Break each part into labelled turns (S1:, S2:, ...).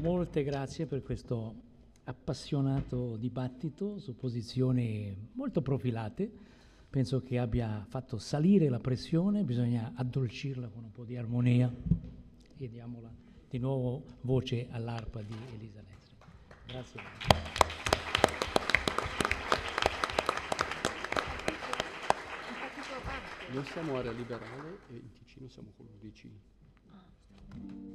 S1: molte grazie per questo appassionato dibattito su posizioni molto profilate. Penso che abbia fatto salire la pressione, bisogna addolcirla con un po' di armonia e diamola di nuovo voce all'arpa di Elisa Lezzi. Grazie. Noi siamo area liberale e in Ticino siamo con ah, l'UDC.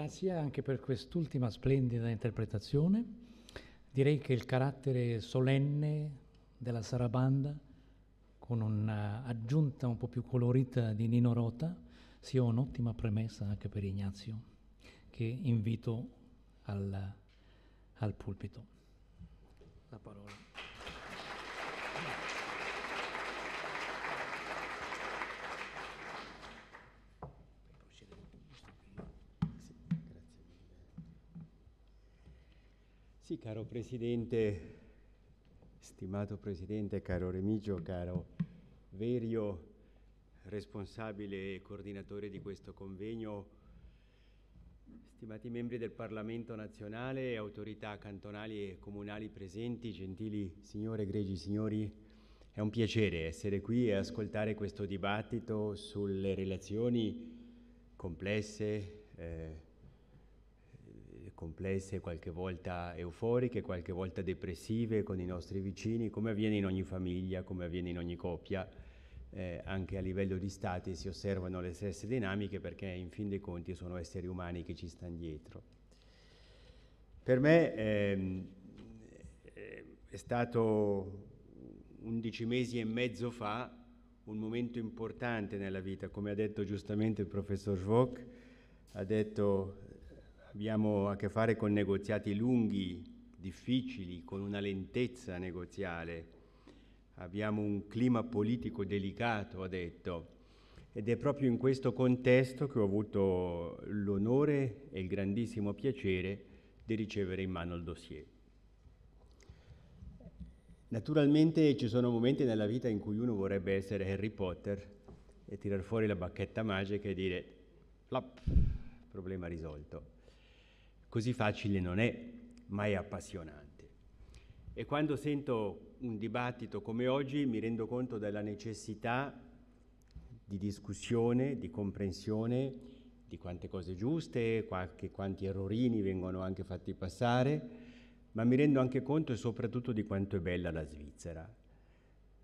S1: Grazie anche per quest'ultima splendida interpretazione. Direi che il carattere solenne della sarabanda, con un'aggiunta un po' più colorita di Nino Rota, sia un'ottima premessa anche per Ignazio, che invito al, al pulpito. La parola.
S2: Caro Presidente, stimato Presidente, caro Remigio, caro Verio, responsabile e coordinatore di questo convegno, stimati membri del Parlamento nazionale, autorità cantonali e comunali presenti, gentili signore, egregi signori, è un piacere essere qui e ascoltare questo dibattito sulle relazioni complesse, eh, complesse, qualche volta euforiche, qualche volta depressive con i nostri vicini, come avviene in ogni famiglia, come avviene in ogni coppia. Eh, anche a livello di stati si osservano le stesse dinamiche perché in fin dei conti sono esseri umani che ci stanno dietro. Per me ehm, eh, è stato 11 mesi e mezzo fa un momento importante nella vita, come ha detto giustamente il professor Schwock, ha detto abbiamo a che fare con negoziati lunghi, difficili, con una lentezza negoziale, abbiamo un clima politico delicato, ha detto, ed è proprio in questo contesto che ho avuto l'onore e il grandissimo piacere di ricevere in mano il dossier. Naturalmente ci sono momenti nella vita in cui uno vorrebbe essere Harry Potter e tirar fuori la bacchetta magica e dire, plop, problema risolto così facile non è, ma è appassionante. E quando sento un dibattito come oggi mi rendo conto della necessità di discussione, di comprensione di quante cose giuste, qualche, quanti errorini vengono anche fatti passare, ma mi rendo anche conto e soprattutto di quanto è bella la Svizzera.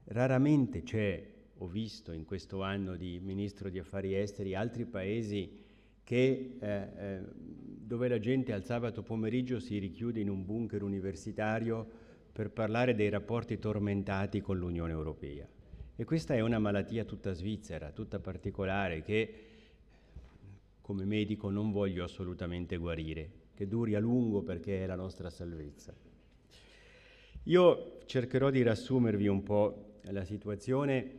S2: Raramente c'è, ho visto in questo anno di ministro di affari esteri, altri paesi che, eh, eh, dove la gente al sabato pomeriggio si richiude in un bunker universitario per parlare dei rapporti tormentati con l'Unione Europea. E questa è una malattia tutta svizzera, tutta particolare, che come medico non voglio assolutamente guarire, che duri a lungo perché è la nostra salvezza. Io cercherò di riassumervi un po' la situazione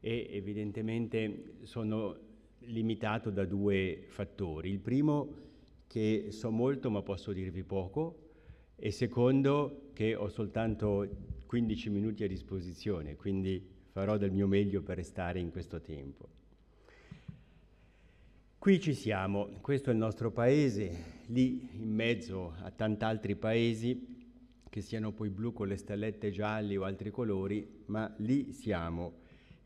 S2: e evidentemente sono limitato da due fattori. Il primo che so molto ma posso dirvi poco e secondo che ho soltanto 15 minuti a disposizione, quindi farò del mio meglio per restare in questo tempo. Qui ci siamo, questo è il nostro paese, lì in mezzo a tanti altri paesi, che siano poi blu con le stellette gialli o altri colori, ma lì siamo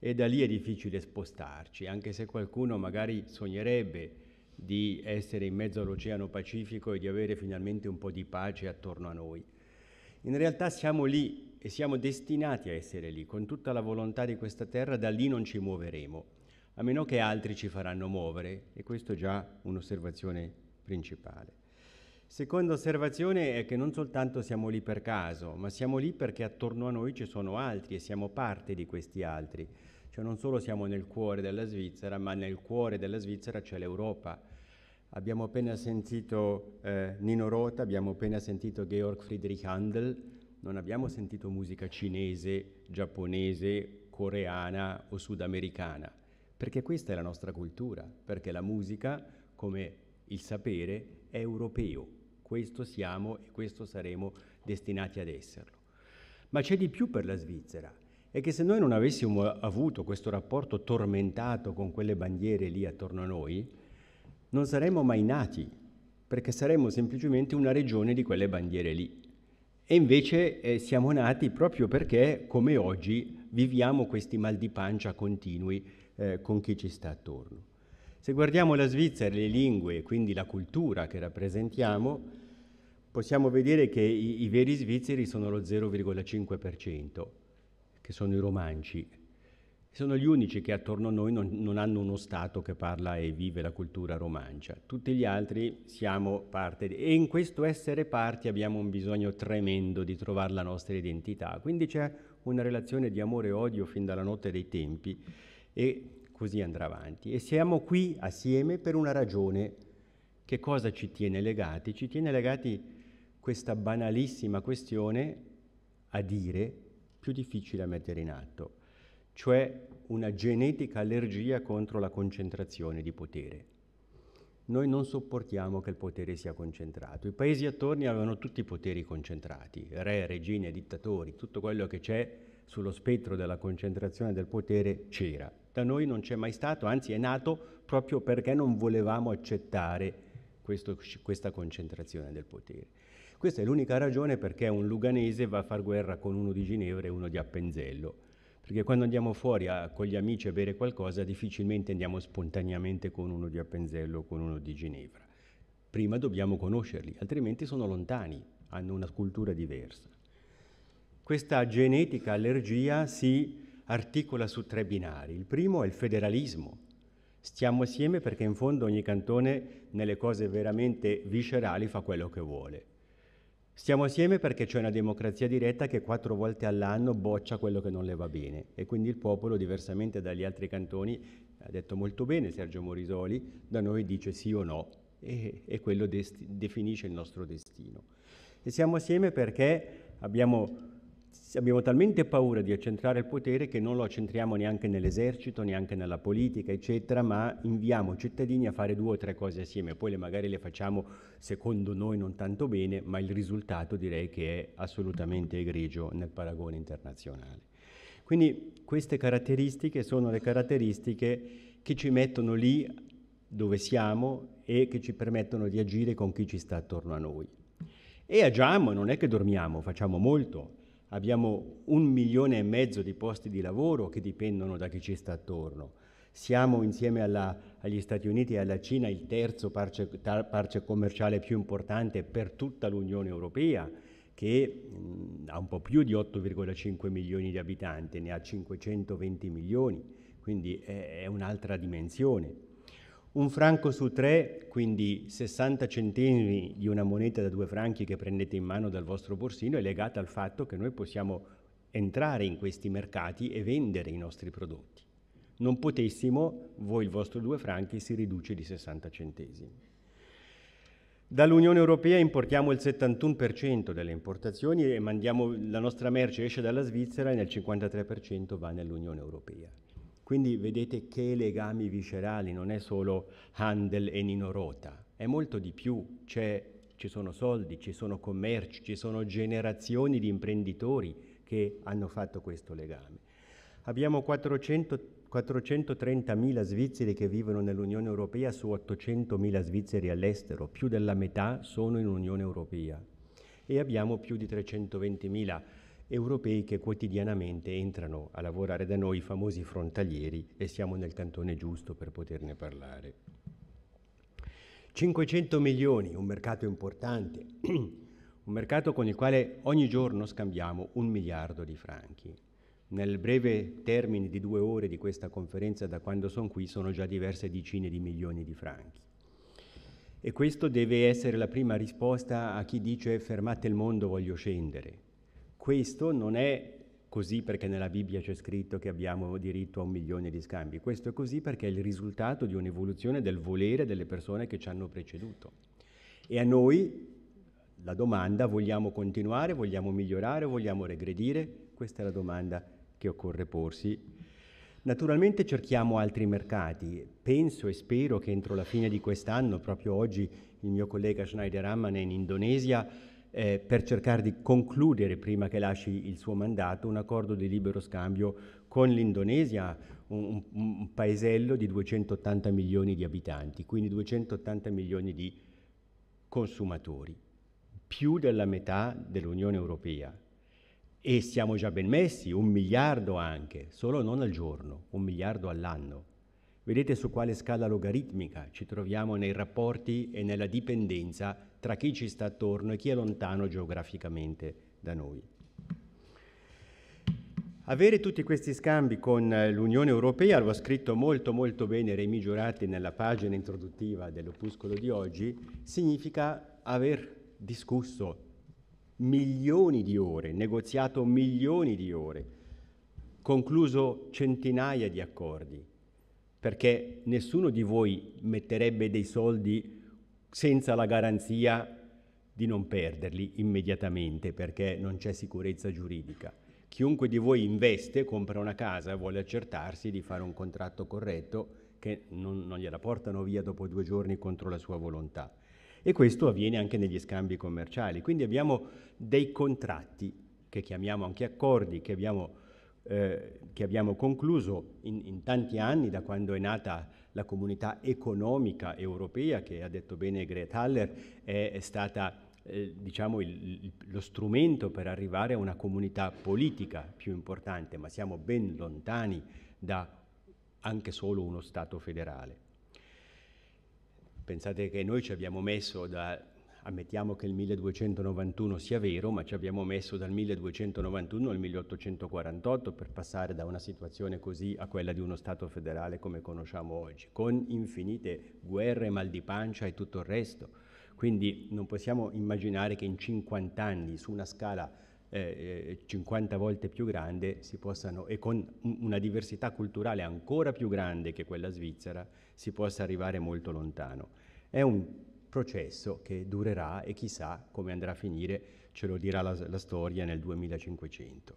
S2: e da lì è difficile spostarci, anche se qualcuno magari sognerebbe di essere in mezzo all'Oceano Pacifico e di avere finalmente un po' di pace attorno a noi. In realtà siamo lì e siamo destinati a essere lì, con tutta la volontà di questa terra, da lì non ci muoveremo, a meno che altri ci faranno muovere, e questa è già un'osservazione principale. Seconda osservazione è che non soltanto siamo lì per caso, ma siamo lì perché attorno a noi ci sono altri e siamo parte di questi altri. Cioè non solo siamo nel cuore della Svizzera, ma nel cuore della Svizzera c'è l'Europa. Abbiamo appena sentito eh, Nino Rota, abbiamo appena sentito Georg Friedrich Handel, non abbiamo sentito musica cinese, giapponese, coreana o sudamericana, perché questa è la nostra cultura, perché la musica, come il sapere, è europeo. Questo siamo e questo saremo destinati ad esserlo. Ma c'è di più per la Svizzera è che se noi non avessimo avuto questo rapporto tormentato con quelle bandiere lì attorno a noi, non saremmo mai nati, perché saremmo semplicemente una regione di quelle bandiere lì. E invece eh, siamo nati proprio perché, come oggi, viviamo questi mal di pancia continui eh, con chi ci sta attorno. Se guardiamo la Svizzera, le lingue e quindi la cultura che rappresentiamo, possiamo vedere che i, i veri svizzeri sono lo 0,5% che sono i romanci. Sono gli unici che attorno a noi non, non hanno uno Stato che parla e vive la cultura romancia. Tutti gli altri siamo parte di... e in questo essere parte abbiamo un bisogno tremendo di trovare la nostra identità. Quindi c'è una relazione di amore e odio fin dalla notte dei tempi e così andrà avanti. E siamo qui assieme per una ragione. Che cosa ci tiene legati? Ci tiene legati questa banalissima questione a dire più difficile a mettere in atto, cioè una genetica allergia contro la concentrazione di potere. Noi non sopportiamo che il potere sia concentrato. I paesi attorni avevano tutti i poteri concentrati, re, regine, dittatori, tutto quello che c'è sullo spettro della concentrazione del potere c'era. Da noi non c'è mai stato, anzi è nato proprio perché non volevamo accettare questo, questa concentrazione del potere. Questa è l'unica ragione perché un luganese va a far guerra con uno di Ginevra e uno di Appenzello, perché quando andiamo fuori a, con gli amici a bere qualcosa difficilmente andiamo spontaneamente con uno di Appenzello o con uno di Ginevra. Prima dobbiamo conoscerli, altrimenti sono lontani, hanno una cultura diversa. Questa genetica allergia si articola su tre binari. Il primo è il federalismo. Stiamo assieme perché in fondo ogni cantone nelle cose veramente viscerali fa quello che vuole. Stiamo assieme perché c'è una democrazia diretta che quattro volte all'anno boccia quello che non le va bene e quindi il popolo, diversamente dagli altri cantoni, ha detto molto bene Sergio Morisoli, da noi dice sì o no e, e quello definisce il nostro destino. E siamo assieme perché abbiamo abbiamo talmente paura di accentrare il potere che non lo accentriamo neanche nell'esercito, neanche nella politica, eccetera, ma inviamo cittadini a fare due o tre cose assieme, poi le magari le facciamo secondo noi non tanto bene, ma il risultato direi che è assolutamente egregio nel paragone internazionale. Quindi queste caratteristiche sono le caratteristiche che ci mettono lì dove siamo e che ci permettono di agire con chi ci sta attorno a noi. E agiamo, non è che dormiamo, facciamo molto Abbiamo un milione e mezzo di posti di lavoro che dipendono da chi ci sta attorno. Siamo insieme alla, agli Stati Uniti e alla Cina il terzo parce, parce commerciale più importante per tutta l'Unione Europea, che mh, mm, ha un po' più di 8,5 milioni di abitanti, ne ha 520 milioni, quindi è, è un'altra dimensione. Un franco su tre, quindi 60 centesimi di una moneta da due franchi che prendete in mano dal vostro borsino, è legata al fatto che noi possiamo entrare in questi mercati e vendere i nostri prodotti. Non potessimo, voi il vostro due franchi si riduce di 60 centesimi. Dall'Unione Europea importiamo il 71% delle importazioni e mandiamo, la nostra merce esce dalla Svizzera e nel 53% va nell'Unione Europea. Quindi vedete che legami viscerali, non è solo Handel e Nino Rota, è molto di più, ci sono soldi, ci sono commerci, ci sono generazioni di imprenditori che hanno fatto questo legame. Abbiamo 400 430.000 svizzeri che vivono nell'Unione Europea su 800.000 svizzeri all'estero, più della metà sono in Unione Europea e abbiamo più di 320.000 svizzeri europei che quotidianamente entrano a lavorare da noi, i famosi frontalieri, e siamo nel cantone giusto per poterne parlare. 500 milioni, un mercato importante, un mercato con il quale ogni giorno scambiamo un miliardo di franchi. Nel breve termine di due ore di questa conferenza, da quando sono qui, sono già diverse decine di milioni di franchi. E questo deve essere la prima risposta a chi dice fermate il mondo, voglio scendere. Questo non è così perché nella Bibbia c'è scritto che abbiamo diritto a un milione di scambi, questo è così perché è il risultato di un'evoluzione del volere delle persone che ci hanno preceduto. E a noi la domanda vogliamo continuare, vogliamo migliorare, vogliamo regredire? Questa è la domanda che occorre porsi. Naturalmente cerchiamo altri mercati. Penso e spero che entro la fine di quest'anno, proprio oggi il mio collega Schneider Amman è in Indonesia, eh, per cercare di concludere prima che lasci il suo mandato un accordo di libero scambio con l'Indonesia, un, un paesello di 280 milioni di abitanti, quindi 280 milioni di consumatori, più della metà dell'Unione Europea. E siamo già ben messi, un miliardo anche, solo non al giorno, un miliardo all'anno. Vedete su quale scala logaritmica ci troviamo nei rapporti e nella dipendenza tra chi ci sta attorno e chi è lontano geograficamente da noi. Avere tutti questi scambi con l'Unione Europea, lo ha scritto molto molto bene Remi Giurati nella pagina introduttiva dell'opuscolo di oggi, significa aver discusso milioni di ore, negoziato milioni di ore, concluso centinaia di accordi, perché nessuno di voi metterebbe dei soldi senza la garanzia di non perderli immediatamente perché non c'è sicurezza giuridica. Chiunque di voi investe, compra una casa, vuole accertarsi di fare un contratto corretto che non, non gliela portano via dopo due giorni contro la sua volontà. E questo avviene anche negli scambi commerciali. Quindi abbiamo dei contratti che chiamiamo anche accordi, che abbiamo, eh, che abbiamo concluso in, in tanti anni da quando è nata la comunità economica europea, che ha detto bene Greta Haller, è, è stata eh, diciamo il, lo strumento per arrivare a una comunità politica più importante, ma siamo ben lontani da anche solo uno Stato federale. Pensate che noi ci abbiamo messo da Ammettiamo che il 1291 sia vero, ma ci abbiamo messo dal 1291 al 1848 per passare da una situazione così a quella di uno Stato federale come conosciamo oggi, con infinite guerre, mal di pancia e tutto il resto. Quindi non possiamo immaginare che in 50 anni, su una scala eh, 50 eh, volte più grande, si possano, e con una diversità culturale ancora più grande che quella svizzera, si possa arrivare molto lontano. È un processo che durerà e chissà come andrà a finire, ce lo dirà la, la storia nel 2500.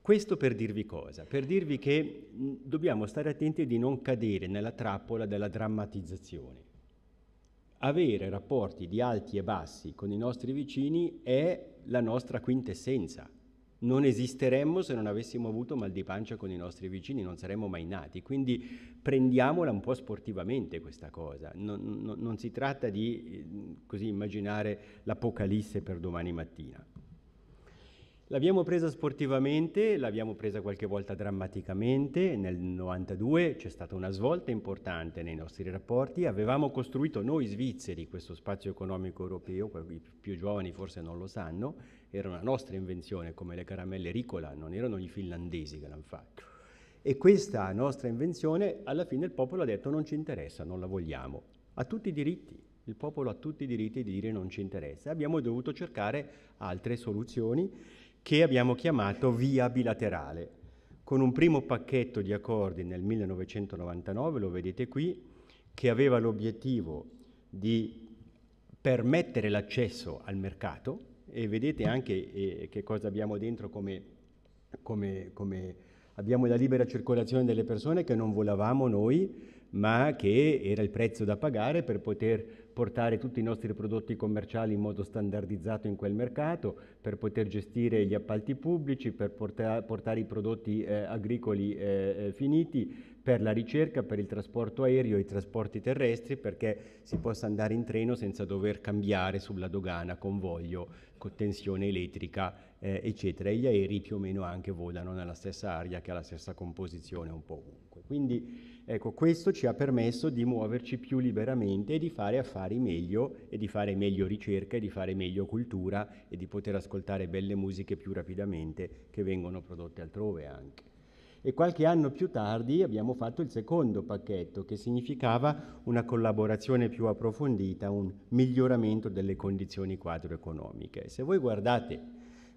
S2: Questo per dirvi cosa? Per dirvi che dobbiamo stare attenti di non cadere nella trappola della drammatizzazione. Avere rapporti di alti e bassi con i nostri vicini è la nostra quintessenza, non esisteremmo se non avessimo avuto mal di pancia con i nostri vicini, non saremmo mai nati. Quindi prendiamola un po' sportivamente questa cosa. Non, non, non si tratta di eh, così immaginare l'apocalisse per domani mattina. L'abbiamo presa sportivamente, l'abbiamo presa qualche volta drammaticamente, nel 92 c'è stata una svolta importante nei nostri rapporti, avevamo costruito noi svizzeri questo spazio economico europeo, i più giovani forse non lo sanno, era una nostra invenzione come le caramelle Ricola, non erano i finlandesi che l'hanno fatto. E questa nostra invenzione alla fine il popolo ha detto non ci interessa, non la vogliamo, ha tutti i diritti. Il popolo ha tutti i diritti di dire non ci interessa. Abbiamo dovuto cercare altre soluzioni che abbiamo chiamato via bilaterale, con un primo pacchetto di accordi nel 1999, lo vedete qui, che aveva l'obiettivo di permettere l'accesso al mercato e vedete anche eh, che cosa abbiamo dentro come, come, come abbiamo la libera circolazione delle persone che non volavamo noi, ma che era il prezzo da pagare per poter portare tutti i nostri prodotti commerciali in modo standardizzato in quel mercato, per poter gestire gli appalti pubblici, per portare, portare i prodotti eh, agricoli eh, eh, finiti, per la ricerca, per il trasporto aereo e i trasporti terrestri, perché si possa andare in treno senza dover cambiare sulla dogana convoglio con tensione elettrica, eh, eccetera. E gli aerei più o meno anche volano nella stessa aria che ha la stessa composizione un po' ovunque. Quindi ecco, questo ci ha permesso di muoverci più liberamente e di fare affari meglio e di fare meglio ricerca e di fare meglio cultura e di poter ascoltare ascoltare belle musiche più rapidamente che vengono prodotte altrove anche. E qualche anno più tardi abbiamo fatto il secondo pacchetto che significava una collaborazione più approfondita, un miglioramento delle condizioni quadro economiche. Se voi guardate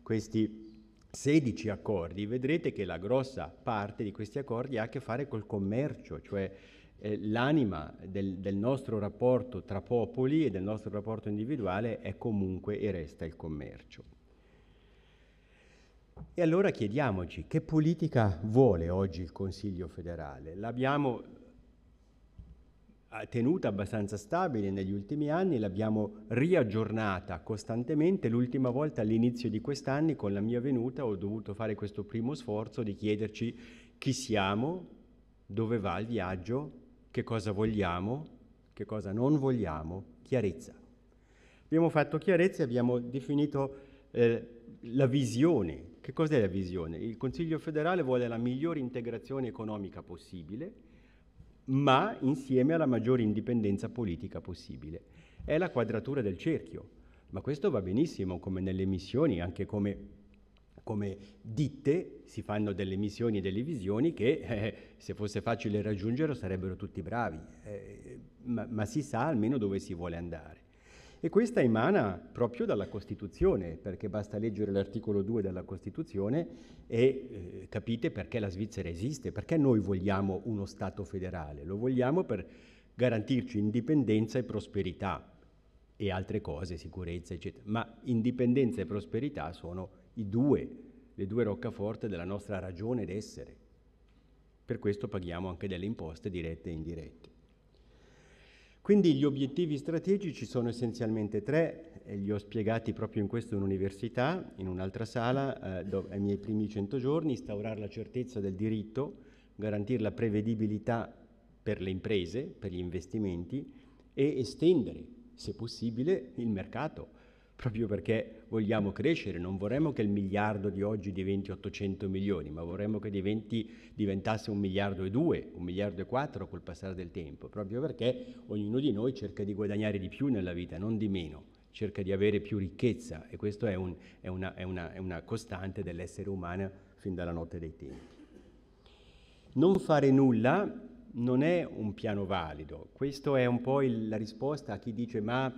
S2: questi 16 accordi, vedrete che la grossa parte di questi accordi ha a che fare col commercio, cioè eh, l'anima del, del, nostro rapporto tra popoli e del nostro rapporto individuale è comunque e resta il commercio. E allora chiediamoci che politica vuole oggi il Consiglio federale? L'abbiamo eh, tenuta abbastanza stabile negli ultimi anni, l'abbiamo riaggiornata costantemente. L'ultima volta all'inizio di quest'anno, con la mia venuta, ho dovuto fare questo primo sforzo di chiederci chi siamo, dove va il viaggio, che cosa vogliamo, che cosa non vogliamo, chiarezza. Abbiamo fatto chiarezza e abbiamo definito eh, la visione che cos'è la visione? Il Consiglio federale vuole la migliore integrazione economica possibile, ma insieme alla maggiore indipendenza politica possibile. È la quadratura del cerchio, ma questo va benissimo come nelle missioni, anche come, come ditte si fanno delle missioni e delle visioni che eh, se fosse facile raggiungere sarebbero tutti bravi, eh, ma, ma si sa almeno dove si vuole andare. E questa emana proprio dalla Costituzione, perché basta leggere l'articolo 2 della Costituzione e eh, capite perché la Svizzera esiste, perché noi vogliamo uno Stato federale. Lo vogliamo per garantirci indipendenza e prosperità e altre cose, sicurezza, eccetera. Ma indipendenza e prosperità sono i due, le due roccaforte della nostra ragione d'essere. Per questo paghiamo anche delle imposte dirette e indirette. Quindi gli obiettivi strategici sono essenzialmente tre, e li ho spiegati proprio in questa università, in un'altra sala, eh, ai miei primi 100 giorni, instaurare la certezza del diritto, garantire la prevedibilità per le imprese, per gli investimenti e estendere, se possibile, il mercato proprio perché vogliamo crescere, non vorremmo che il miliardo di oggi diventi 800 milioni, ma vorremmo che diventi, diventasse un miliardo e due, un miliardo e quattro col passare del tempo, proprio perché ognuno di noi cerca di guadagnare di più nella vita, non di meno cerca di avere più ricchezza e questa è, un, è, una, è, una, è una costante dell'essere umano fin dalla notte dei tempi. Non fare nulla non è un piano valido, questa è un po' il, la risposta a chi dice ma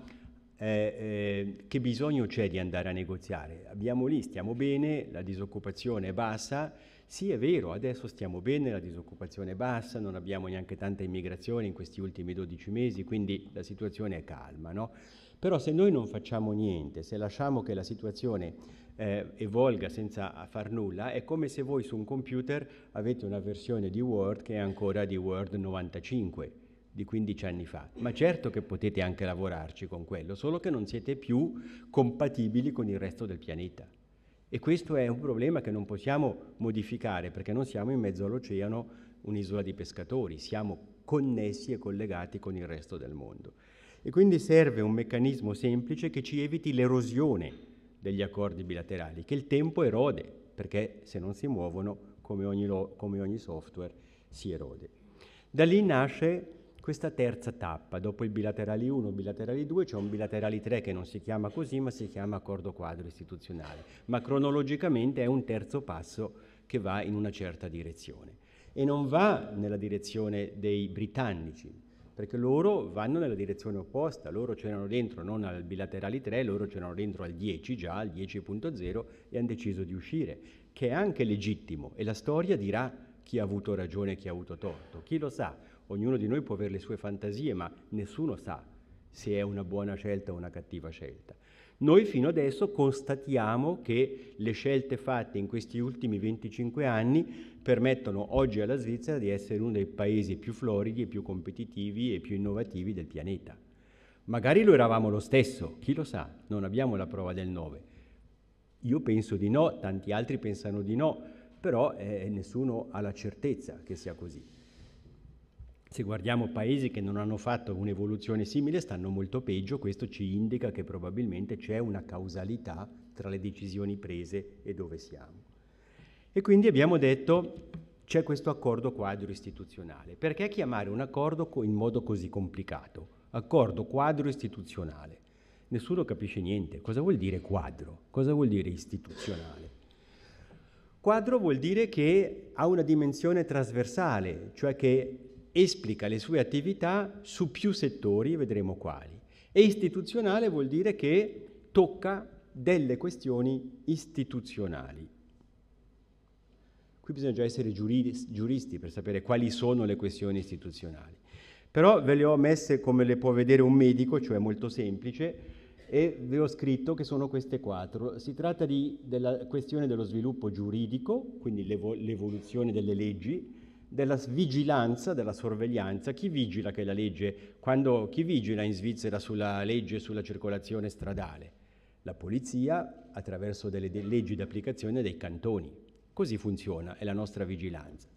S2: eh, che bisogno c'è di andare a negoziare? Abbiamo lì, stiamo bene, la disoccupazione è bassa, sì è vero, adesso stiamo bene, la disoccupazione è bassa, non abbiamo neanche tanta immigrazione in questi ultimi 12 mesi, quindi la situazione è calma, no? Però se noi non facciamo niente, se lasciamo che la situazione eh, evolga senza far nulla, è come se voi su un computer avete una versione di Word che è ancora di Word 95 di 15 anni fa. Ma certo che potete anche lavorarci con quello, solo che non siete più compatibili con il resto del pianeta. E questo è un problema che non possiamo modificare perché non siamo in mezzo all'oceano un'isola di pescatori, siamo connessi e collegati con il resto del mondo. E quindi serve un meccanismo semplice che ci eviti l'erosione degli accordi bilaterali, che il tempo erode, perché se non si muovono, come ogni, come ogni software, si erode. Da lì nasce questa terza tappa, dopo il bilaterali 1, bilaterali 2, c'è un bilaterali 3 che non si chiama così ma si chiama accordo quadro istituzionale, ma cronologicamente è un terzo passo che va in una certa direzione e non va nella direzione dei britannici, perché loro vanno nella direzione opposta, loro c'erano dentro non al bilaterali 3, loro c'erano dentro al 10 già, al 10.0 e hanno deciso di uscire, che è anche legittimo e la storia dirà chi ha avuto ragione e chi ha avuto torto, chi lo sa Ognuno di noi può avere le sue fantasie, ma nessuno sa se è una buona scelta o una cattiva scelta. Noi fino adesso constatiamo che le scelte fatte in questi ultimi 25 anni permettono oggi alla Svizzera di essere uno dei paesi più floridi, più competitivi e più innovativi del pianeta. Magari lo eravamo lo stesso, chi lo sa, non abbiamo la prova del 9. Io penso di no, tanti altri pensano di no, però eh, nessuno ha la certezza che sia così. Se guardiamo paesi che non hanno fatto un'evoluzione simile stanno molto peggio, questo ci indica che probabilmente c'è una causalità tra le decisioni prese e dove siamo. E quindi abbiamo detto c'è questo accordo quadro istituzionale. Perché chiamare un accordo in modo così complicato? Accordo quadro istituzionale. Nessuno capisce niente. Cosa vuol dire quadro? Cosa vuol dire istituzionale? Quadro vuol dire che ha una dimensione trasversale, cioè che esplica le sue attività su più settori, vedremo quali. E istituzionale vuol dire che tocca delle questioni istituzionali. Qui bisogna già essere giuristi per sapere quali sono le questioni istituzionali. Però ve le ho messe come le può vedere un medico, cioè molto semplice, e ve ho scritto che sono queste quattro. Si tratta di, della questione dello sviluppo giuridico, quindi l'evoluzione delle leggi, della vigilanza, della sorveglianza. Chi vigila che la legge, quando, chi vigila in Svizzera sulla legge sulla circolazione stradale? La polizia attraverso delle de- leggi di applicazione dei cantoni. Così funziona, è la nostra vigilanza.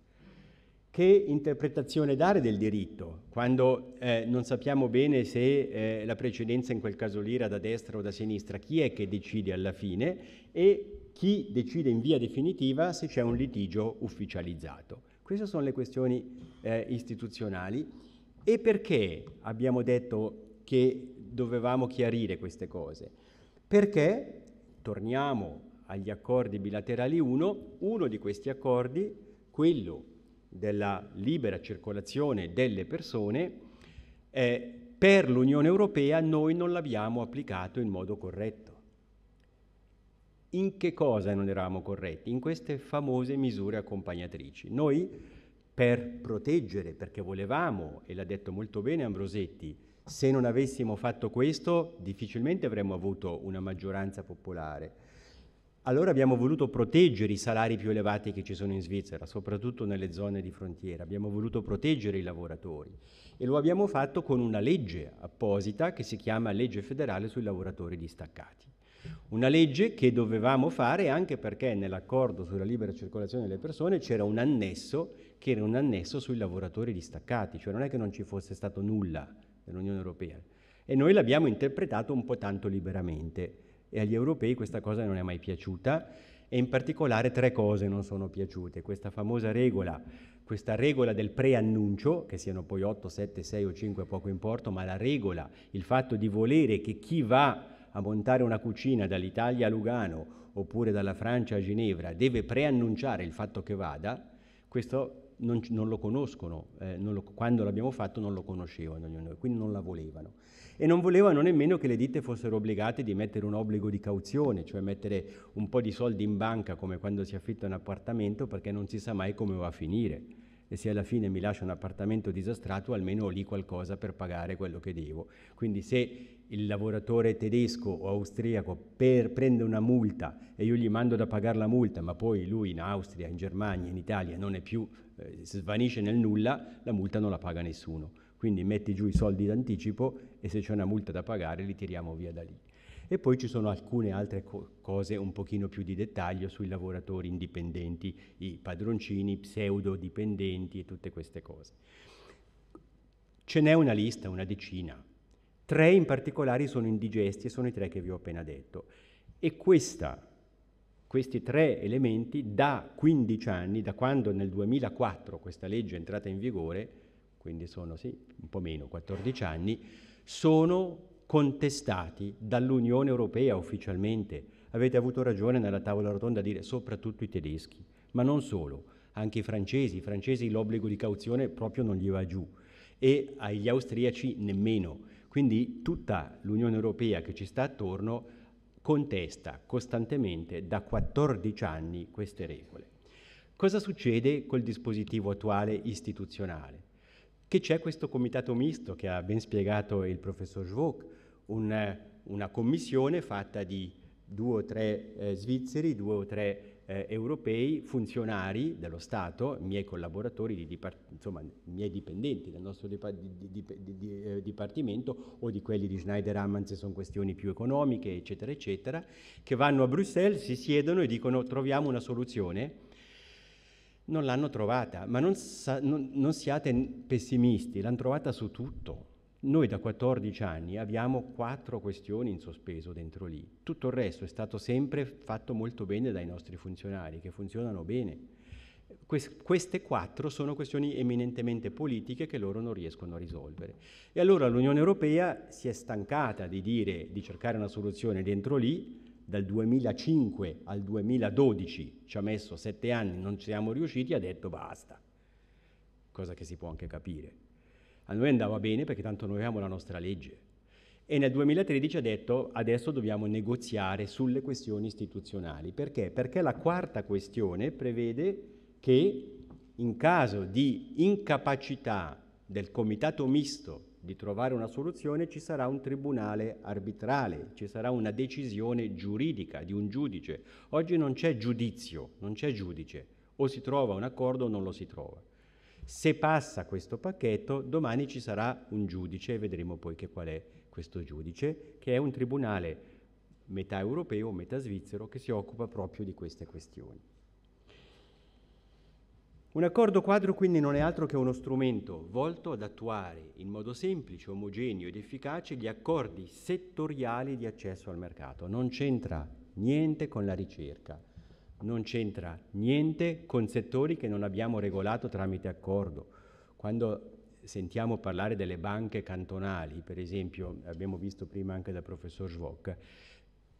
S2: Che interpretazione dare del diritto quando eh, non sappiamo bene se eh, la precedenza in quel caso lì era da destra o da sinistra? Chi è che decide alla fine e chi decide in via definitiva se c'è un litigio ufficializzato? Queste sono le questioni eh, istituzionali e perché abbiamo detto che dovevamo chiarire queste cose? Perché, torniamo agli accordi bilaterali 1, uno di questi accordi, quello della libera circolazione delle persone, eh, per l'Unione Europea noi non l'abbiamo applicato in modo corretto. In che cosa non eravamo corretti? In queste famose misure accompagnatrici. Noi, per proteggere, perché volevamo, e l'ha detto molto bene Ambrosetti, se non avessimo fatto questo difficilmente avremmo avuto una maggioranza popolare. Allora abbiamo voluto proteggere i salari più elevati che ci sono in Svizzera, soprattutto nelle zone di frontiera, abbiamo voluto proteggere i lavoratori e lo abbiamo fatto con una legge apposita che si chiama legge federale sui lavoratori distaccati. Una legge che dovevamo fare anche perché nell'accordo sulla libera circolazione delle persone c'era un annesso che era un annesso sui lavoratori distaccati, cioè non è che non ci fosse stato nulla nell'Unione Europea. E noi l'abbiamo interpretato un po' tanto liberamente e agli europei questa cosa non è mai piaciuta e in particolare tre cose non sono piaciute. Questa famosa regola, questa regola del preannuncio, che siano poi 8, 7, 6 o 5 poco importa, ma la regola, il fatto di volere che chi va a montare una cucina dall'Italia a Lugano oppure dalla Francia a Ginevra deve preannunciare il fatto che vada, questo non, non lo conoscono, eh, non lo, quando l'abbiamo fatto non lo conoscevano, quindi non la volevano. E non volevano nemmeno che le ditte fossero obbligate di mettere un obbligo di cauzione, cioè mettere un po' di soldi in banca come quando si affitta un appartamento perché non si sa mai come va a finire e se alla fine mi lascia un appartamento disastrato almeno ho lì qualcosa per pagare quello che devo. Quindi se il lavoratore tedesco o austriaco per, prende una multa e io gli mando da pagare la multa, ma poi lui in Austria, in Germania, in Italia non è più, eh, svanisce nel nulla, la multa non la paga nessuno. Quindi metti giù i soldi d'anticipo e se c'è una multa da pagare li tiriamo via da lì. E poi ci sono alcune altre co- cose un pochino più di dettaglio sui lavoratori indipendenti, i padroncini, pseudodipendenti e tutte queste cose. Ce n'è una lista, una decina. Tre in particolare sono indigesti e sono i tre che vi ho appena detto. E questa questi tre elementi da 15 anni, da quando nel 2004 questa legge è entrata in vigore, quindi sono sì, un po' meno, 14 anni, sono contestati dall'Unione Europea ufficialmente. Avete avuto ragione nella tavola rotonda a dire soprattutto i tedeschi, ma non solo, anche i francesi. I francesi l'obbligo di cauzione proprio non gli va giù e agli austriaci nemmeno. Quindi tutta l'Unione Europea che ci sta attorno contesta costantemente da 14 anni queste regole. Cosa succede col dispositivo attuale istituzionale? Che c'è questo comitato misto che ha ben spiegato il professor Schwok, un, una commissione fatta di due o tre eh, svizzeri, due o tre eh, europei, funzionari dello Stato, miei collaboratori, di insomma miei dipendenti del nostro dipa di, di, eh, dipartimento o di quelli di Schneider Amman se sono questioni più economiche, eccetera, eccetera, che vanno a Bruxelles, si siedono e dicono troviamo una soluzione. Non l'hanno trovata, ma non, non, non siate pessimisti, l'hanno trovata su tutto noi da 14 anni abbiamo quattro questioni in sospeso dentro lì. Tutto il resto è stato sempre fatto molto bene dai nostri funzionari, che funzionano bene. Queste quattro sono questioni eminentemente politiche che loro non riescono a risolvere. E allora l'Unione Europea si è stancata di dire, di cercare una soluzione dentro lì, dal 2005 al 2012 ci ha messo sette anni, non ci siamo riusciti, ha detto basta, cosa che si può anche capire. A noi andava bene perché tanto noi avevamo la nostra legge. E nel 2013 ha detto adesso dobbiamo negoziare sulle questioni istituzionali. Perché? Perché la quarta questione prevede che in caso di incapacità del comitato misto di trovare una soluzione ci sarà un tribunale arbitrale, ci sarà una decisione giuridica di un giudice. Oggi non c'è giudizio, non c'è giudice, o si trova un accordo o non lo si trova. Se passa questo pacchetto, domani ci sarà un giudice vedremo poi che qual è questo giudice, che è un tribunale metà europeo, metà svizzero, che si occupa proprio di queste questioni. Un accordo quadro quindi non è altro che uno strumento volto ad attuare in modo semplice, omogeneo ed efficace gli accordi settoriali di accesso al mercato. Non c'entra niente con la ricerca non c'entra niente con settori che non abbiamo regolato tramite accordo. Quando sentiamo parlare delle banche cantonali, per esempio, abbiamo visto prima anche dal professor Schwock,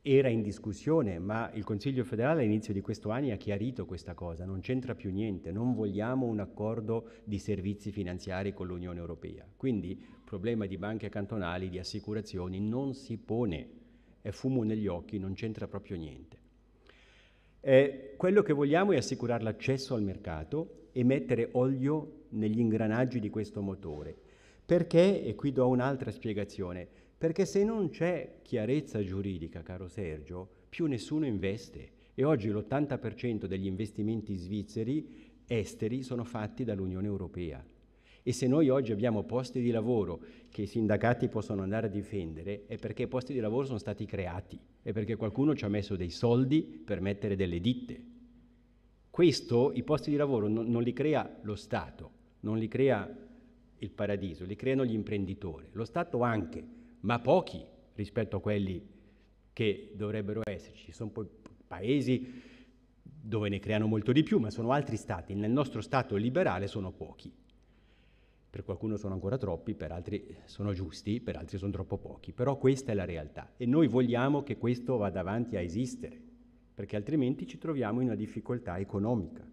S2: era in discussione, ma il Consiglio federale all'inizio di questo anno ha chiarito questa cosa, non c'entra più niente, non vogliamo un accordo di servizi finanziari con l'Unione Europea. Quindi il problema di banche cantonali, di assicurazioni non si pone, è fumo negli occhi, non c'entra proprio niente. Eh, quello che vogliamo è assicurare l'accesso al mercato e mettere olio negli ingranaggi di questo motore. Perché, e qui do un'altra spiegazione, perché se non c'è chiarezza giuridica, caro Sergio, più nessuno investe e oggi l'80% degli investimenti svizzeri esteri sono fatti dall'Unione Europea. E se noi oggi abbiamo posti di lavoro che i sindacati possono andare a difendere è perché i posti di lavoro sono stati creati, è perché qualcuno ci ha messo dei soldi per mettere delle ditte. Questo, i posti di lavoro, non, non li crea lo Stato, non li crea il paradiso, li creano gli imprenditori. Lo Stato anche, ma pochi rispetto a quelli che dovrebbero esserci. Ci sono poi paesi dove ne creano molto di più, ma sono altri Stati. Nel nostro Stato liberale sono pochi per qualcuno sono ancora troppi, per altri sono giusti, per altri sono troppo pochi, però questa è la realtà e noi vogliamo che questo vada avanti a esistere, perché altrimenti ci troviamo in una difficoltà economica.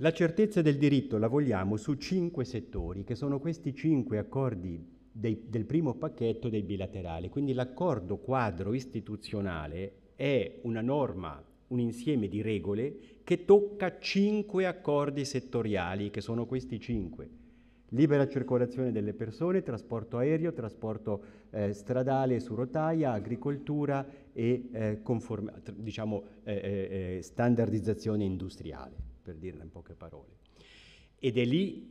S2: La certezza del diritto la vogliamo su cinque settori, che sono questi cinque accordi dei, del primo pacchetto dei bilaterali, quindi l'accordo quadro istituzionale è una norma un insieme di regole che tocca cinque accordi settoriali, che sono questi cinque. Libera circolazione delle persone, trasporto aereo, trasporto eh, stradale su rotaia, agricoltura e eh, conform- diciamo, eh, eh, eh, standardizzazione industriale, per dirla in poche parole. Ed è lì,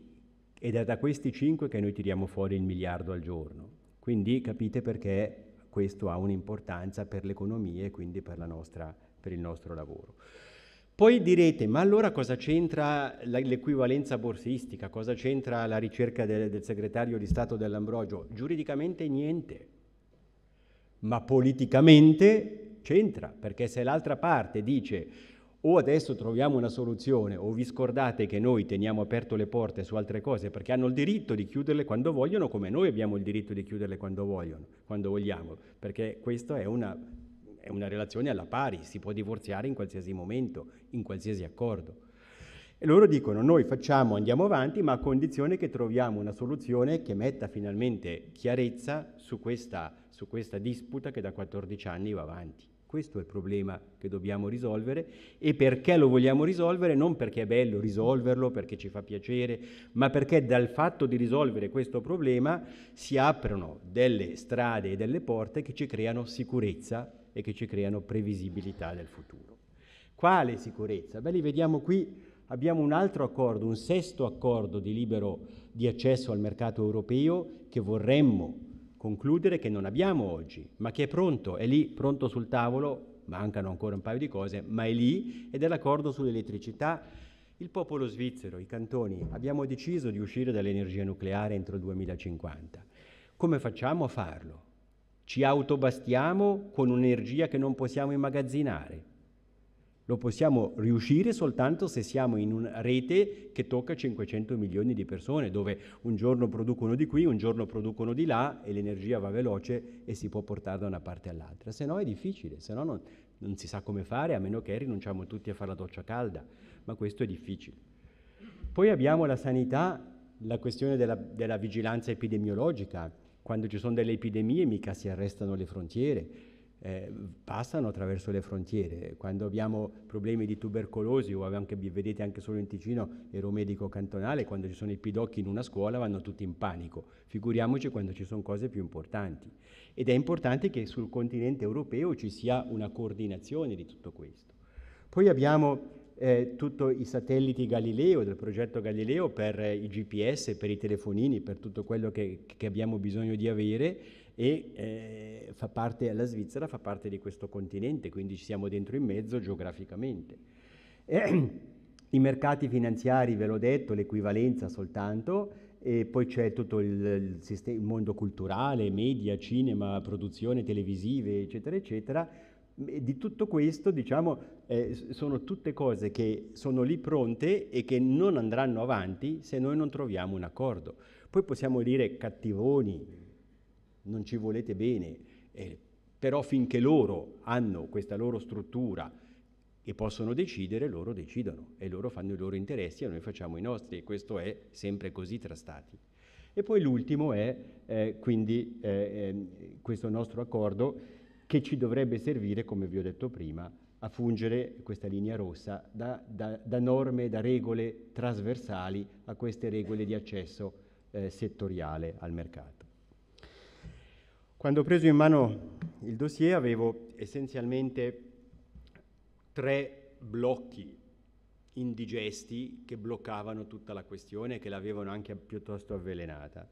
S2: ed è da questi cinque che noi tiriamo fuori il miliardo al giorno. Quindi capite perché questo ha un'importanza per l'economia e quindi per la nostra economia per il nostro lavoro. Poi direte, ma allora cosa c'entra l'equivalenza borsistica, cosa c'entra la ricerca del, del segretario di Stato dell'Ambrogio? Giuridicamente niente, ma politicamente c'entra, perché se l'altra parte dice o adesso troviamo una soluzione o vi scordate che noi teniamo aperto le porte su altre cose perché hanno il diritto di chiuderle quando vogliono come noi abbiamo il diritto di chiuderle quando vogliono, quando vogliamo, perché questa è una è una relazione alla pari, si può divorziare in qualsiasi momento, in qualsiasi accordo. E loro dicono noi facciamo, andiamo avanti, ma a condizione che troviamo una soluzione che metta finalmente chiarezza su questa, su questa disputa che da 14 anni va avanti. Questo è il problema che dobbiamo risolvere e perché lo vogliamo risolvere, non perché è bello risolverlo, perché ci fa piacere, ma perché dal fatto di risolvere questo problema si aprono delle strade e delle porte che ci creano sicurezza e che ci creano previsibilità del futuro. Quale sicurezza? Beh, li vediamo qui, abbiamo un altro accordo, un sesto accordo di libero di accesso al mercato europeo che vorremmo concludere che non abbiamo oggi, ma che è pronto, è lì, pronto sul tavolo, mancano ancora un paio di cose, ma è lì ed è l'accordo sull'elettricità. Il popolo svizzero, i cantoni, abbiamo deciso di uscire dall'energia nucleare entro il 2050. Come facciamo a farlo? Ci autobastiamo con un'energia che non possiamo immagazzinare. Lo possiamo riuscire soltanto se siamo in una rete che tocca 500 milioni di persone, dove un giorno producono di qui, un giorno producono di là e l'energia va veloce e si può portare da una parte all'altra. Se no è difficile, se no non, non si sa come fare, a meno che rinunciamo tutti a fare la doccia calda, ma questo è difficile. Poi abbiamo la sanità, la questione della, della, vigilanza epidemiologica. Quando ci sono delle epidemie mica si arrestano le frontiere, eh, passano attraverso le frontiere. Quando abbiamo problemi di tubercolosi o anche, vedete anche solo in Ticino, ero medico cantonale, quando ci sono i pidocchi in una scuola vanno tutti in panico. Figuriamoci quando ci sono cose più importanti. Ed è importante che sul continente europeo ci sia una coordinazione di tutto questo. Poi abbiamo eh, tutti i satelliti Galileo, del progetto Galileo per eh, i GPS, per i telefonini, per tutto quello che, che abbiamo bisogno di avere e eh, fa parte, la Svizzera fa parte di questo continente, quindi ci siamo dentro in mezzo geograficamente. I mercati finanziari, ve l'ho detto, l'equivalenza soltanto, e poi c'è tutto il, il, sistema, il mondo culturale, media, cinema, produzione televisive, eccetera, eccetera, di tutto questo, diciamo, eh, sono tutte cose che sono lì pronte e che non andranno avanti se noi non troviamo un accordo. Poi possiamo dire cattivoni, non ci volete bene, eh, però finché loro hanno questa loro struttura e possono decidere, loro decidono e loro fanno i loro interessi e noi facciamo i nostri e questo è sempre così tra stati. E poi l'ultimo è eh, quindi eh, ehm, questo nostro accordo che ci dovrebbe servire, come vi ho detto prima, a fungere questa linea rossa da, da, da norme, da regole trasversali a queste regole di accesso eh, settoriale al mercato. Quando ho preso in mano il dossier avevo essenzialmente tre blocchi indigesti che bloccavano tutta la questione e che l'avevano anche piuttosto avvelenata.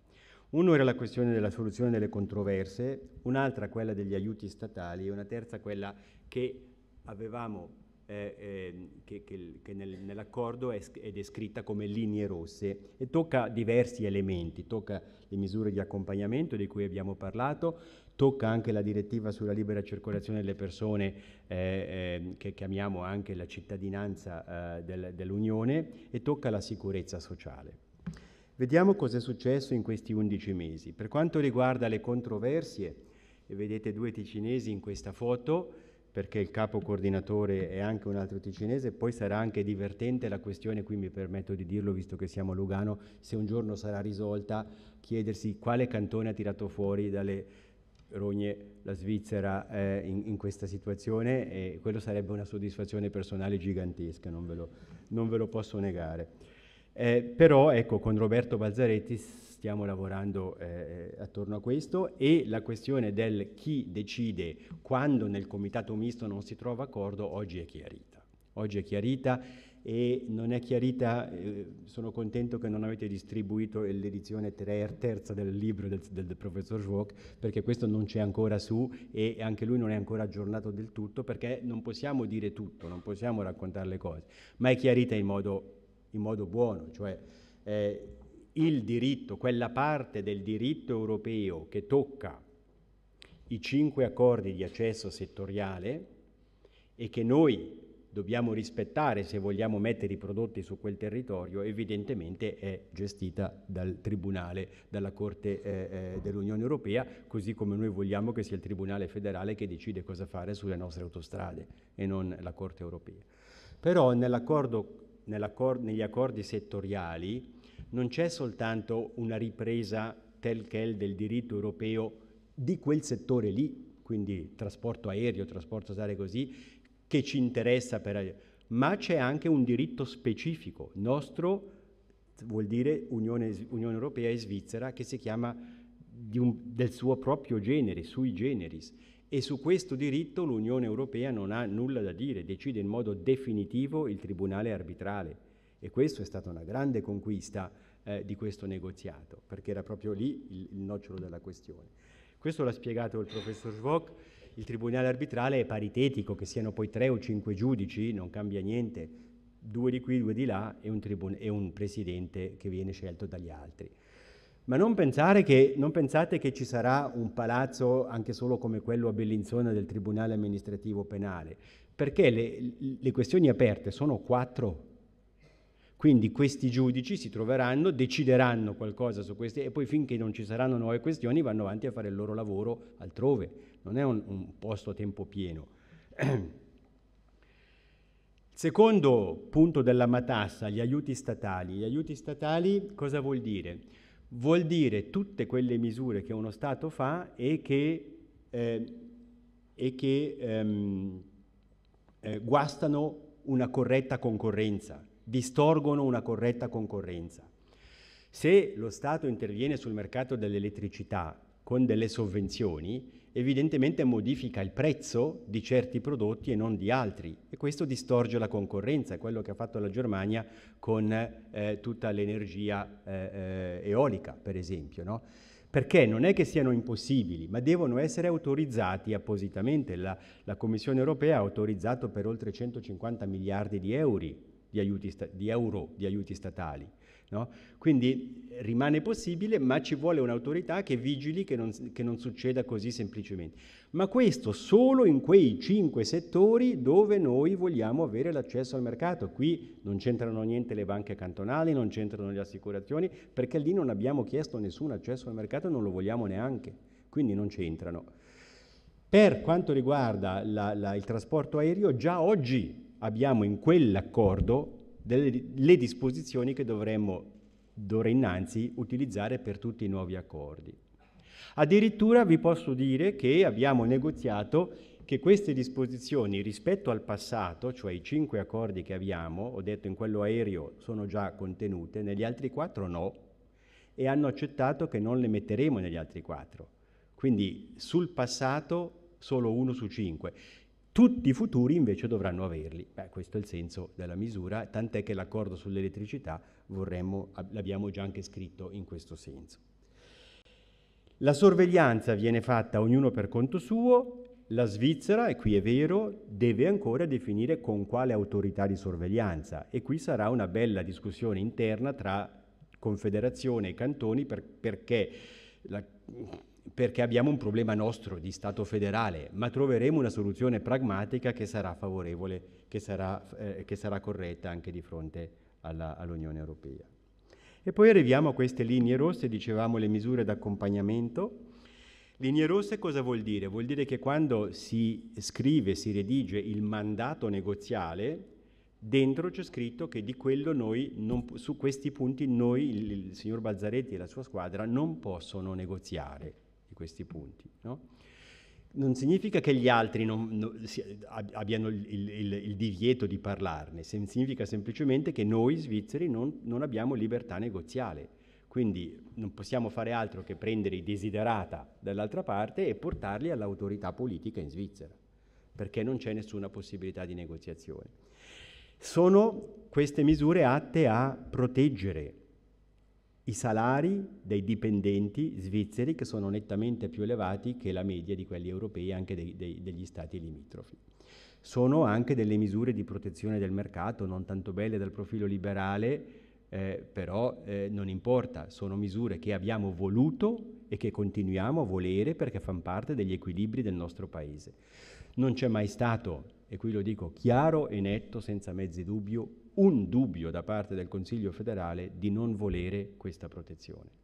S2: Uno era la questione della soluzione delle controverse, un'altra quella degli aiuti statali e una terza quella che avevamo eh, eh, che, che, che nel, nell'accordo è, è, descritta come linee rosse e tocca diversi elementi, tocca le misure di accompagnamento di cui abbiamo parlato, tocca anche la direttiva sulla libera circolazione delle persone eh, ehm, che chiamiamo anche la cittadinanza eh, del, dell'Unione e tocca la sicurezza sociale. Vediamo cosa è successo in questi 11 mesi. Per quanto riguarda le controversie, vedete due ticinesi in questa foto, perché il capo coordinatore è anche un altro ticinese, poi sarà anche divertente la questione, qui mi permetto di dirlo visto che siamo a Lugano, se un giorno sarà risolta, chiedersi quale cantone ha tirato fuori dalle rogne la Svizzera eh, in, in, questa situazione e quello sarebbe una soddisfazione personale gigantesca, non ve lo, non ve lo posso negare. Eh, però ecco, con Roberto Balzaretti stiamo lavorando eh, eh, attorno a questo e la questione del chi decide quando nel comitato misto non si trova accordo oggi è chiarita. Oggi è chiarita e non è chiarita, eh, sono contento che non avete distribuito l'edizione ter- terza del libro del, del, del professor Schwok perché questo non c'è ancora su e anche lui non è ancora aggiornato del tutto perché non possiamo dire tutto, non possiamo raccontare le cose, ma è chiarita in modo in modo buono, cioè eh, il diritto, quella parte del diritto europeo che tocca i cinque accordi di accesso settoriale e che noi dobbiamo rispettare se vogliamo mettere i prodotti su quel territorio, evidentemente è gestita dal Tribunale, dalla Corte eh, eh dell'Unione Europea, così come noi vogliamo che sia il Tribunale federale che decide cosa fare sulle nostre autostrade e non la Corte Europea. Però nell'accordo negli accordi settoriali non c'è soltanto una ripresa tel quel del diritto europeo di quel settore lì, quindi trasporto aereo, trasporto stare così, che ci interessa per... ma c'è anche un diritto specifico nostro, vuol dire Unione, Unione Europea e Svizzera, che si chiama un, del suo proprio genere, sui generis, e su questo diritto l'Unione Europea non ha nulla da dire, decide in modo definitivo il Tribunale arbitrale e questa è stata una grande conquista eh, di questo negoziato, perché era proprio lì il, il nocciolo della questione. Questo l'ha spiegato il professor Schwok, il Tribunale arbitrale è paritetico, che siano poi tre o cinque giudici, non cambia niente, due di qui, due di là e un, e un presidente che viene scelto dagli altri. Ma non, che, non, pensate che ci sarà un palazzo anche solo come quello a Bellinzona del Tribunale amministrativo penale, perché le, le questioni aperte sono quattro. Quindi questi giudici si troveranno, decideranno qualcosa su questi e poi finché non ci saranno nuove questioni vanno avanti a fare il loro lavoro altrove. Non è un, un posto a tempo pieno. Secondo punto della matassa, gli aiuti statali. Gli aiuti statali cosa vuol dire? vuol dire tutte quelle misure che uno Stato fa e che, eh, e che ehm, eh, guastano una corretta concorrenza, distorgono una corretta concorrenza. Se lo Stato interviene sul mercato dell'elettricità con delle sovvenzioni, evidentemente modifica il prezzo di certi prodotti e non di altri e questo distorge la concorrenza, è quello che ha fatto la Germania con eh, tutta l'energia eh, eh eolica, per esempio. No? perché non è che siano impossibili, ma devono essere autorizzati appositamente. La, la Commissione europea ha autorizzato per oltre 150 miliardi di, euro di aiuti, di euro di aiuti statali. No? Quindi rimane possibile, ma ci vuole un'autorità che vigili che non, che non succeda così semplicemente. Ma questo solo in quei cinque settori dove noi vogliamo avere l'accesso al mercato. Qui non c'entrano niente le banche cantonali, non c'entrano le assicurazioni, perché lì non abbiamo chiesto nessun accesso al mercato, e non lo vogliamo neanche, quindi non c'entrano. Per quanto riguarda la, la, il trasporto aereo, già oggi abbiamo in quell'accordo delle disposizioni che dovremmo d'ora innanzi utilizzare per tutti i nuovi accordi. Addirittura vi posso dire che abbiamo negoziato che queste disposizioni rispetto al passato, cioè i cinque accordi che abbiamo, ho detto in quello aereo sono già contenute, negli altri quattro no, e hanno accettato che non le metteremo negli altri quattro. Quindi sul passato solo uno su cinque tutti i futuri invece dovranno averli. Beh, questo è il senso della misura, tant'è che l'accordo sull'elettricità vorremmo, l'abbiamo già anche scritto in questo senso. La sorveglianza viene fatta ognuno per conto suo, la Svizzera, e qui è vero, deve ancora definire con quale autorità di sorveglianza e qui sarà una bella discussione interna tra Confederazione e Cantoni per, perché la, perché abbiamo un problema nostro di Stato federale, ma troveremo una soluzione pragmatica che sarà favorevole, che sarà, eh, che sarà corretta anche di fronte alla, all'Unione Europea. E poi arriviamo a queste linee rosse, dicevamo le misure d'accompagnamento. Linee rosse cosa vuol dire? Vuol dire che quando si scrive, si redige il mandato negoziale, dentro c'è scritto che di quello noi, non, su questi punti noi, il, il signor Balzaretti e la sua squadra, non possono negoziare questi punti. No? Non significa che gli altri non, non, si, abbiano il, il, il, divieto di parlarne, significa semplicemente che noi svizzeri non, non abbiamo libertà negoziale. Quindi non possiamo fare altro che prendere i desiderata dall'altra parte e portarli all'autorità politica in Svizzera, perché non c'è nessuna possibilità di negoziazione. Sono queste misure atte a proteggere i salari dei dipendenti svizzeri che sono nettamente più elevati che la media di quelli europei e anche dei, dei, degli stati limitrofi. Sono anche delle misure di protezione del mercato non tanto belle dal profilo liberale, eh, però eh, non importa, sono misure che abbiamo voluto e che continuiamo a volere perché fanno parte degli equilibri del nostro Paese. Non c'è mai stato, e qui lo dico chiaro e netto, senza mezzi dubbi, un dubbio da parte del Consiglio federale di non volere questa protezione.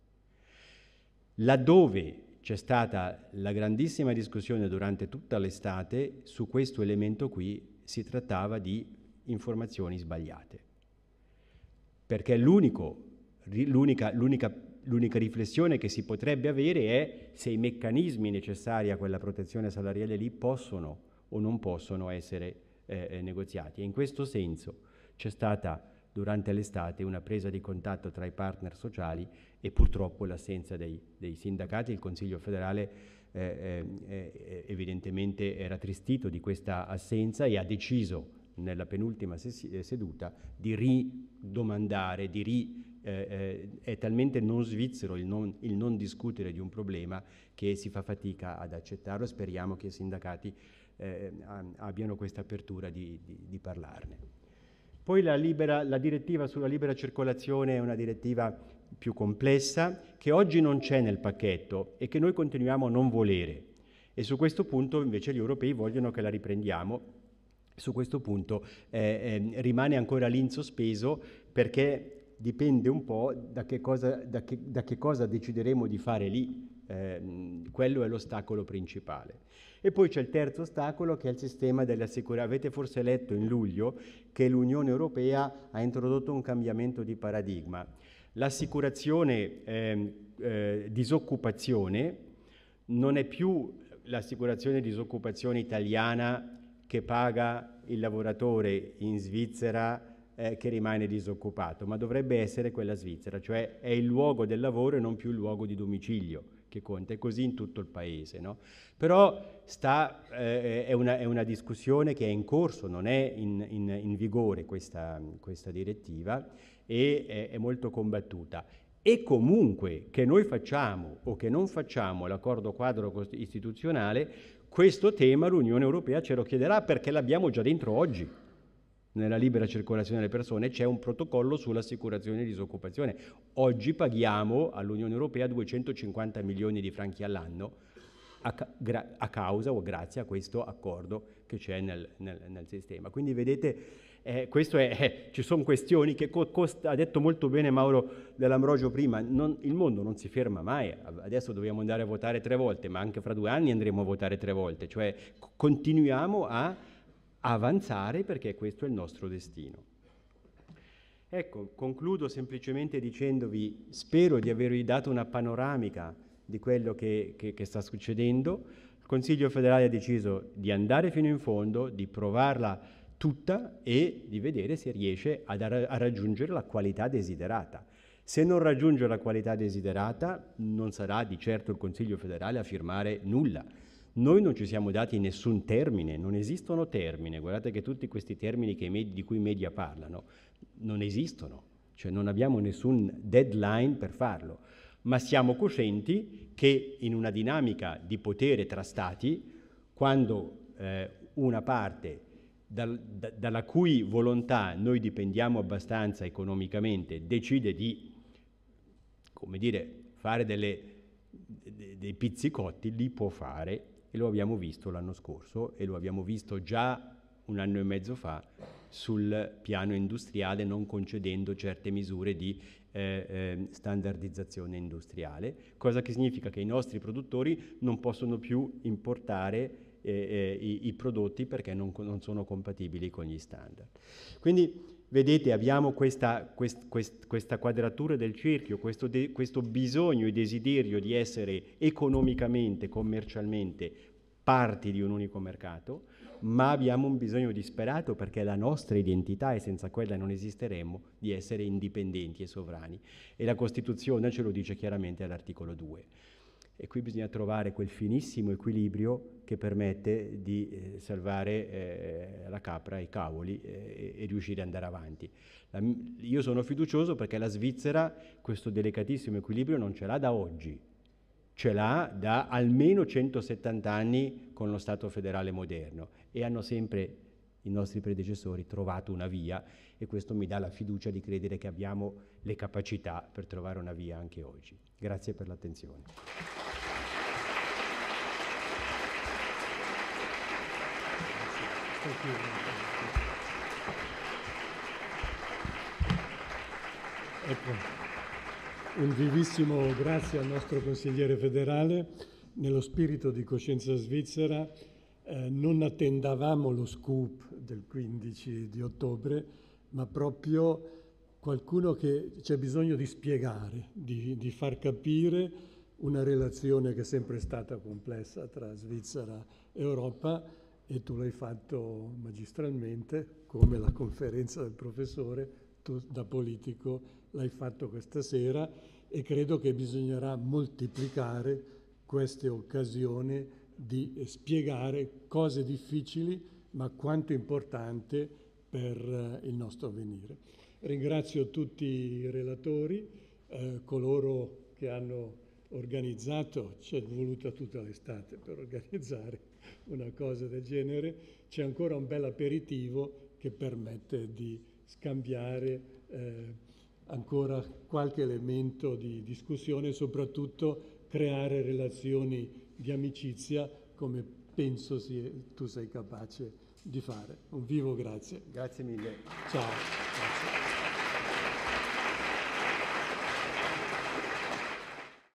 S2: Laddove c'è stata la grandissima discussione durante tutta l'estate su questo elemento qui, si trattava di informazioni sbagliate, perché l'unica, l'unica riflessione che si potrebbe avere è se i meccanismi necessari a quella protezione salariale lì possono o non possono essere eh, eh negoziati. E in questo senso c'è stata durante l'estate una presa di contatto tra i partner sociali e purtroppo l'assenza dei, dei sindacati. Il Consiglio federale eh, eh, eh evidentemente era tristito di questa assenza e ha deciso nella penultima eh, seduta di ridomandare, di ri, eh, eh, è talmente non svizzero il non, il non, discutere di un problema che si fa fatica ad accettarlo. Speriamo che i sindacati abbiano questa apertura di, di, di parlarne. Poi la, libera, la direttiva sulla libera circolazione è una direttiva più complessa che oggi non c'è nel pacchetto e che noi continuiamo a non volere. E su questo punto invece gli europei vogliono che la riprendiamo. Su questo punto eh, eh, rimane ancora lì in sospeso perché dipende un po' da che cosa, da che, da che cosa decideremo di fare lì. Eh, quello è l'ostacolo principale. E poi c'è il terzo ostacolo che è il sistema delle assicurazioni. Avete forse letto in luglio che l'Unione Europea ha introdotto un cambiamento di paradigma. L'assicurazione eh, eh, disoccupazione non è più l'assicurazione disoccupazione italiana che paga il lavoratore in Svizzera eh, che rimane disoccupato, ma dovrebbe essere quella svizzera, cioè è il luogo del lavoro e non più il luogo di domicilio che conta, è così in tutto il paese. No? Però sta, eh, è, una, è, una, discussione che è in corso, non è in, in, in vigore questa, questa, direttiva e è, è molto combattuta. E comunque che noi facciamo o che non facciamo l'accordo quadro istituzionale, questo tema l'Unione Europea ce lo chiederà perché l'abbiamo già dentro oggi nella libera circolazione delle persone, c'è un protocollo sull'assicurazione di disoccupazione. Oggi paghiamo all'Unione Europea 250 milioni di franchi all'anno a, gra- a causa o grazie a questo accordo che c'è nel, nel, nel sistema. Quindi vedete, eh, è, eh, ci sono questioni che co- costa, ha detto molto bene Mauro dell'Ambrogio prima, non, il mondo non si ferma mai, adesso dobbiamo andare a votare tre volte, ma anche fra due anni andremo a votare tre volte, cioè continuiamo a avanzare perché questo è il nostro destino. Ecco, concludo semplicemente dicendovi, spero di avervi dato una panoramica di quello che, che, che, sta succedendo. Il Consiglio federale ha deciso di andare fino in fondo, di provarla tutta e di vedere se riesce a, dar, a raggiungere la qualità desiderata. Se non raggiunge la qualità desiderata non sarà di certo il Consiglio federale a firmare nulla, noi non ci siamo dati nessun termine, non esistono termini. Guardate che tutti questi termini med- di cui i media parlano non esistono, cioè non abbiamo nessun deadline per farlo, ma siamo coscienti che in una dinamica di potere tra Stati, quando eh, una parte dal, da, dalla cui volontà noi dipendiamo abbastanza economicamente decide di, come dire, fare delle dei pizzicotti li può fare e lo abbiamo visto l'anno scorso e lo abbiamo visto già un anno e mezzo fa sul piano industriale non concedendo certe misure di eh, eh, standardizzazione industriale, cosa che significa che i nostri produttori non possono più importare eh, eh i, i, prodotti perché non, non sono compatibili con gli standard. Quindi Vedete, abbiamo questa, quest, quest, questa quadratura del cerchio, questo, de, questo bisogno e desiderio di essere economicamente, commercialmente parti di un unico mercato, ma abbiamo un bisogno disperato perché la nostra identità, e senza quella non esisteremmo, di essere indipendenti e sovrani. E la Costituzione ce lo dice chiaramente all'articolo 2. E qui bisogna trovare quel finissimo equilibrio che permette di eh, salvare eh, la capra, i cavoli eh, e, riuscire ad andare avanti. La, io sono fiducioso perché la Svizzera questo delicatissimo equilibrio non ce l'ha da oggi, ce l'ha da almeno 170 anni con lo Stato federale moderno e hanno sempre i nostri predecessori, trovato una via e questo mi dà la fiducia di credere che abbiamo le capacità per trovare una via anche oggi. Grazie per l'attenzione.
S1: Ecco, un vivissimo grazie al nostro consigliere federale. Nello spirito di Coscienza Svizzera eh, non attendavamo lo scoop del 15 di ottobre, ma proprio qualcuno che c'è bisogno di spiegare, di, di far capire una relazione che è sempre stata complessa tra Svizzera e Europa e tu l'hai fatto magistralmente, come la conferenza del professore, tu da politico l'hai fatto questa sera e credo che bisognerà moltiplicare queste occasioni di spiegare cose difficili ma quanto importante per eh, il nostro avvenire. Ringrazio tutti i relatori, eh, coloro che hanno organizzato, ci è voluta tutta l'estate per organizzare una cosa del genere, c'è ancora un bel aperitivo che permette di scambiare eh, ancora qualche elemento di discussione e soprattutto creare relazioni di amicizia come penso si, tu sei capace di fare. Un vivo grazie. Grazie mille. Ciao. Grazie.